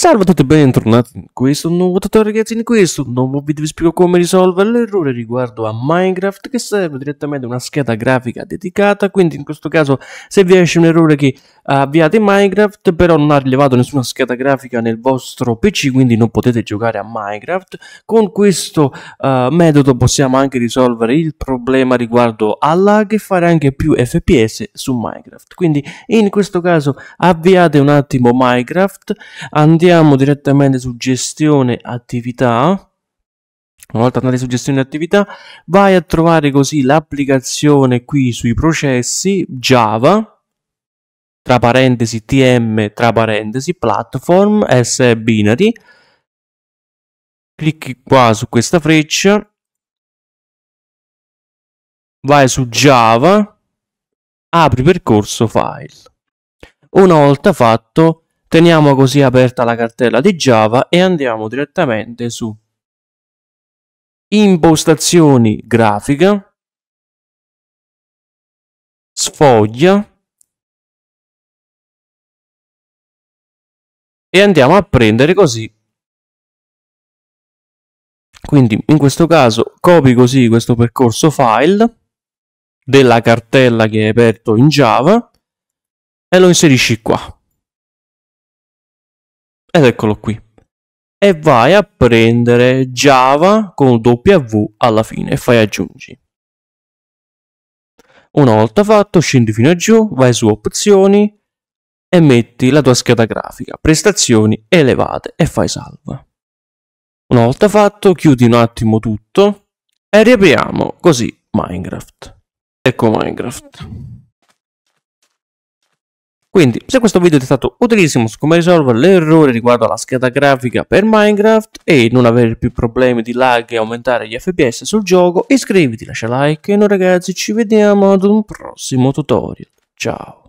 Salve a tutti e bentornati in questo nuovo tutorial ragazzi in questo nuovo video vi spiego come risolvere l'errore riguardo a Minecraft che serve direttamente una scheda grafica dedicata quindi in questo caso se vi esce un errore che avviate Minecraft però non ha rilevato nessuna scheda grafica nel vostro PC quindi non potete giocare a Minecraft con questo uh, metodo possiamo anche risolvere il problema riguardo al lag e fare anche più FPS su Minecraft quindi in questo caso avviate un attimo Minecraft andiamo andiamo direttamente su gestione attività una volta andate su gestione attività vai a trovare così l'applicazione qui sui processi java tra parentesi tm tra parentesi platform s binary clicchi qua su questa freccia vai su java apri percorso file una volta fatto Teniamo così aperta la cartella di Java e andiamo direttamente su impostazioni grafica, sfoglia e andiamo a prendere così. Quindi in questo caso copi così questo percorso file della cartella che hai aperto in Java e lo inserisci qua ed eccolo qui. E vai a prendere Java con W alla fine e fai aggiungi. Una volta fatto scendi fino a giù, vai su opzioni e metti la tua scheda grafica, prestazioni elevate e fai salva. Una volta fatto chiudi un attimo tutto e riapriamo così Minecraft. Ecco Minecraft. Quindi, se questo video ti è stato utilissimo su come risolvere l'errore riguardo alla scheda grafica per Minecraft e non avere più problemi di lag e aumentare gli FPS sul gioco, iscriviti, lascia like e noi ragazzi ci vediamo ad un prossimo tutorial. Ciao!